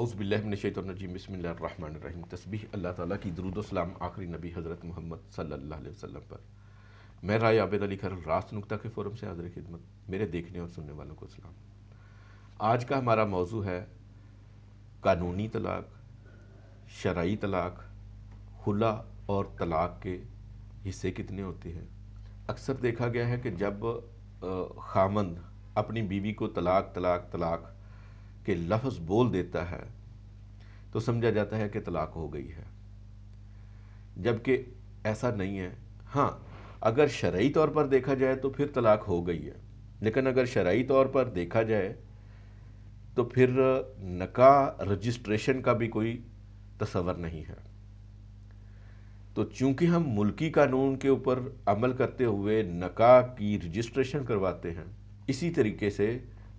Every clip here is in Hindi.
अउज़बिल्लिमिनशतरजीम बसमीम तस्बी अल्लाह ताली की दरुदोसलाम आखिरी नबी हज़रत मोहम्मद सल्ला वसम पर मैं राय आबेद अली खर रास्त नुकता के फोरम से हाजिर खिदमत मेरे देखने और सुनने वालों को सलाम आज का हमारा मौजू है कानूनी तलाक शराइ तलाक खुला और तलाक के हिस्से कितने होते हैं अक्सर देखा गया है कि जब खामंद अपनी बीवी को तलाक तलाक तलाक के लफ्ज़ बोल देता है तो समझा जाता है कि तलाक हो गई है जबकि ऐसा नहीं है हाँ अगर शराइ तौर पर देखा जाए तो फिर तलाक हो गई है लेकिन अगर शरय तौर पर देखा जाए तो फिर नका रजिस्ट्रेशन का भी कोई तस्वर नहीं है तो चूंकि हम मुल्की कानून के ऊपर अमल करते हुए नका की रजिस्ट्रेशन करवाते हैं इसी तरीके से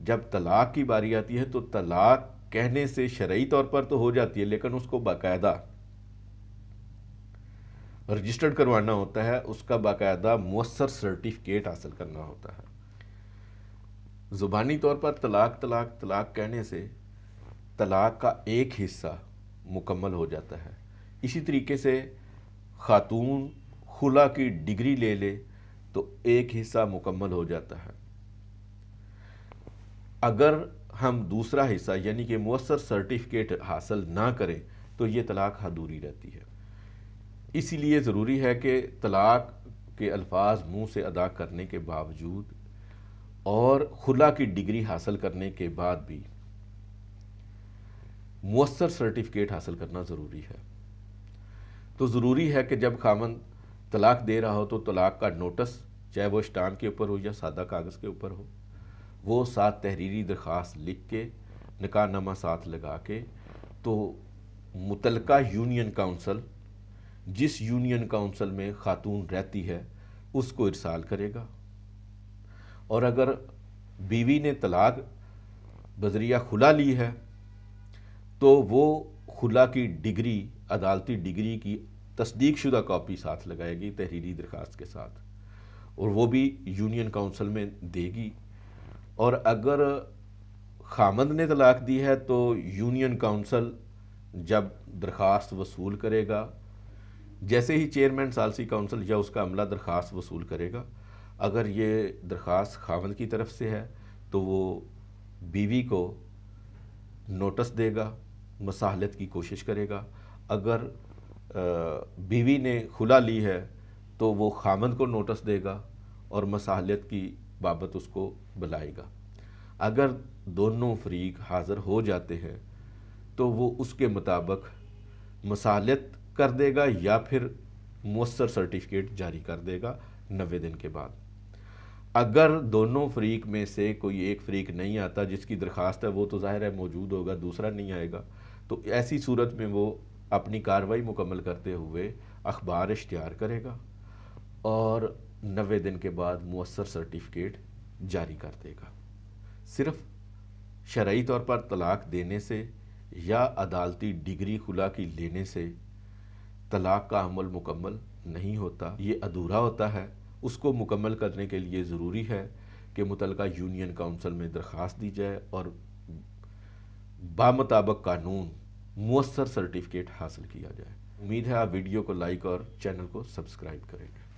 जब तलाक की बारी आती है तो तलाक कहने से शरा तौर पर तो हो जाती है लेकिन उसको बाकायदा रजिस्टर्ड करवाना होता है उसका बाकायदा मौसर सर्टिफिकेट हासिल करना होता है ज़ुबानी तौर पर तलाक तलाक तलाक कहने से तलाक का एक हिस्सा मुकम्मल हो जाता है इसी तरीके से ख़ातून खुला की डिग्री ले ले तो एक हिस्सा मुकम्मल हो जाता है अगर हम दूसरा हिस्सा यानी कि मवसर सर्टिफिकेट हासिल ना करें तो ये तलाक हदूरी रहती है इसीलिए ज़रूरी है कि तलाक के अल्फाज मुंह से अदा करने के बावजूद और खुला की डिग्री हासिल करने के बाद भी मवसर सर्टिफिकेट हासिल करना ज़रूरी है तो ज़रूरी है कि जब खामन तलाक दे रहा हो तो तलाक का नोटिस चाहे वो स्टाम्प के ऊपर हो या सादा कागज़ के ऊपर हो वो साथ तहरीरी दरख्वास्त लिख के निकाहनामा साथ लगा के तो मुतलका यूनियन काउंसिल जिस यूनियन काउंसिल में खातून रहती है उसको इरसाल करेगा और अगर बीवी ने तलाक बजरिया खुला ली है तो वो खुला की डिग्री अदालती डिग्री की तस्दीक शुदा कापी साथ लगाएगी तहरीरी दरख्वास्त के साथ और वो भी यूनियन काउंसिल में देगी और अगर खामद ने तलाक दी है तो यूनियन काउंसिल जब दरख्वास्त वसूल करेगा जैसे ही चेयरमैन सालसी काउंसिल या उसका अमला दरख्वास्त वसूल करेगा अगर ये दरख्वास्त खामद की तरफ से है तो वो बीवी को नोटिस देगा मसाहलत की कोशिश करेगा अगर बीवी ने खुला ली है तो वो खामद को नोटिस देगा और मसाहलत की बाबत उसको बुलाएगा अगर दोनों फरीक हाजिर हो जाते हैं तो वो उसके मुताबिक मसालत कर देगा या फिर मौसर सर्टिफिकेट जारी कर देगा नबे दिन के बाद अगर दोनों फरीक में से कोई एक फरीक नहीं आता जिसकी दरख्वास्त है वो तो ज़ाहिर है मौजूद होगा दूसरा नहीं आएगा तो ऐसी सूरत में वो अपनी कार्रवाई मुकम्मल करते हुए अखबार इश्तियार करेगा और नबे दिन के बाद मवसर सर्टिफिकेट जारी कर देगा सिर्फ शरा तौर पर तलाक देने से या अदालती डिग्री खुला की लेने से तलाक का अमल मुकम्मल नहीं होता ये अधूरा होता है उसको मुकम्मल करने के लिए ज़रूरी है कि मुतलका यूनियन काउंसिल में दरख्वास्त दी जाए और बामताबक कानून मवसर सर्टिफिकेट हासिल किया जाए उम्मीद है आप वीडियो को लाइक और चैनल को सब्सक्राइब करेंगे